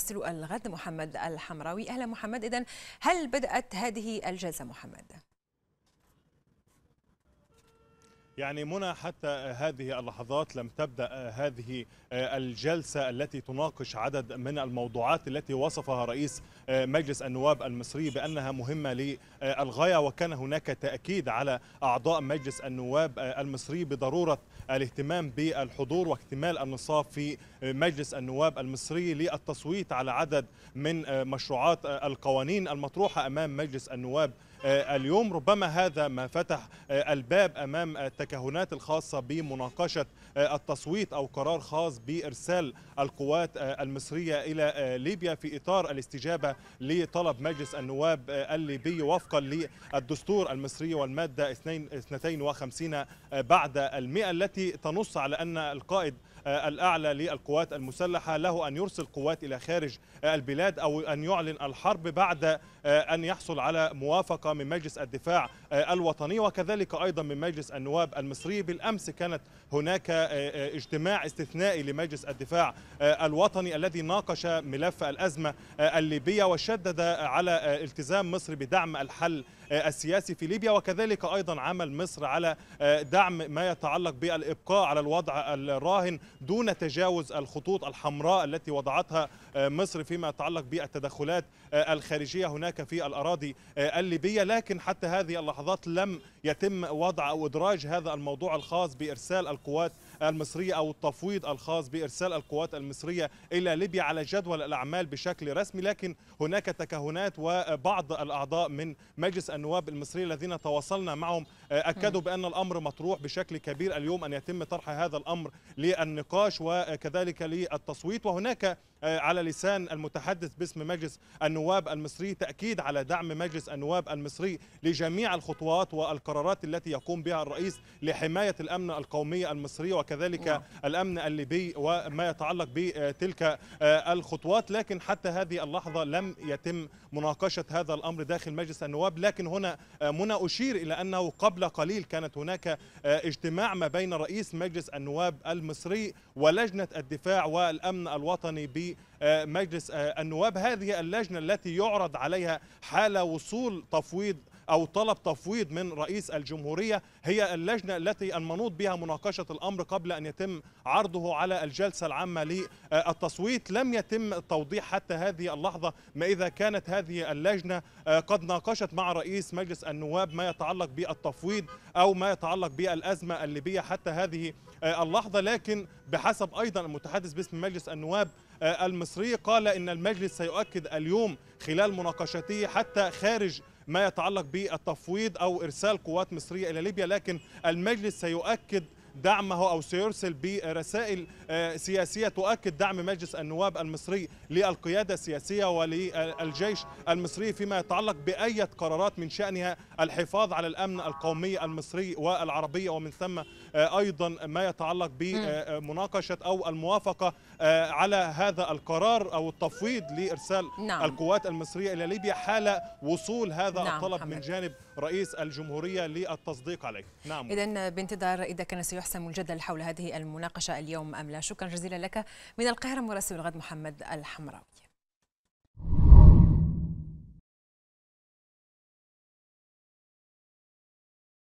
مراسل الغد محمد الحمراوي أهلا محمد إذا هل بدأت هذه الجلسة محمد؟ يعني منى حتى هذه اللحظات لم تبدا هذه الجلسه التي تناقش عدد من الموضوعات التي وصفها رئيس مجلس النواب المصري بانها مهمه للغايه وكان هناك تاكيد على اعضاء مجلس النواب المصري بضروره الاهتمام بالحضور واكتمال النصاب في مجلس النواب المصري للتصويت على عدد من مشروعات القوانين المطروحه امام مجلس النواب آه، اليوم ربما هذا ما فتح آه، الباب أمام التكهنات الخاصة بمناقشة آه، التصويت أو قرار خاص بإرسال القوات المصرية إلى ليبيا في إطار الاستجابة لطلب مجلس النواب الليبي وفقا للدستور المصري والمادة 52 بعد المئة التي تنص على أن القائد آه، الأعلى للقوات المسلحة له أن يرسل قوات إلى خارج البلاد أو أن يعلن الحرب بعد آه، أن يحصل على موافقة من مجلس الدفاع آه، الوطني وكذلك أيضا من مجلس النواب المصري بالأمس كانت هناك اجتماع استثنائي لمجلس الدفاع الوطني الذي ناقش ملف الأزمة الليبية وشدد على التزام مصر بدعم الحل آه، السياسي في ليبيا وكذلك أيضا عمل مصر على آه، دعم ما يتعلق بالإبقاء على الوضع الراهن دون تجاوز الخطوط الحمراء التي وضعتها آه، مصر فيما يتعلق بالتدخلات الخارجية هناك في الأراضي الليبية لكن حتى هذه اللحظات لم يتم وضع أو إدراج هذا الموضوع الخاص بإرسال القوات المصرية أو التفويض الخاص بإرسال القوات المصرية إلى ليبيا على جدول الأعمال بشكل رسمي لكن هناك تكهنات وبعض الأعضاء من مجلس النواب المصري الذين تواصلنا معهم أكدوا بأن الأمر مطروح بشكل كبير اليوم أن يتم طرح هذا الأمر للنقاش وكذلك للتصويت وهناك آه، على لسان المتحدث باسم مجلس النواب المصري تأكيد على دعم مجلس النواب المصري لجميع الخطوات والقرارات التي يقوم بها الرئيس لحماية الأمن القومي المصري وكذلك الأمن الليبي وما يتعلق بتلك آه، الخطوات لكن حتى هذه اللحظة لم يتم مناقشة هذا الأمر داخل مجلس النواب لكن هنا آه، منى أشير إلى أنه قبل قليل كانت هناك اجتماع ما بين رئيس مجلس النواب المصري ولجنة الدفاع والأمن الوطني آه، مجلس آه، النواب هذه اللجنة التي يعرض عليها حال وصول تفويض أو طلب تفويض من رئيس الجمهورية هي اللجنة التي المنوط بها مناقشة الأمر قبل أن يتم عرضه على الجلسة العامة للتصويت لم يتم توضيح حتى هذه اللحظة ما إذا كانت هذه اللجنة آه، قد ناقشت مع رئيس مجلس النواب ما يتعلق بالتفويض أو ما يتعلق بالأزمة الليبية حتى هذه اللحظة لكن بحسب أيضا المتحدث باسم مجلس النواب آه، المصري قال إن المجلس سيؤكد اليوم خلال مناقشته حتى خارج ما يتعلق بالتفويض أو إرسال قوات مصرية إلى ليبيا لكن المجلس سيؤكد دعمه أو سيرسل برسائل آه، سياسية تؤكد دعم مجلس النواب المصري للقيادة السياسية وللجيش المصري فيما يتعلق بأية قرارات من شأنها الحفاظ على الأمن القومي المصري والعربي ومن ثم آه، أيضا ما يتعلق بمناقشة آه، أو الموافقة على هذا القرار أو التفويض لإرسال نعم. القوات المصرية إلى ليبيا حال وصول هذا نعم الطلب حمد. من جانب رئيس الجمهورية للتصديق عليه نعم إذا بانتظار إذا كان سيحصل يحسم الجدل حول هذه المناقشة اليوم أم لا شكرا جزيلا لك من القاهرة مراسل الغد محمد الحمراوي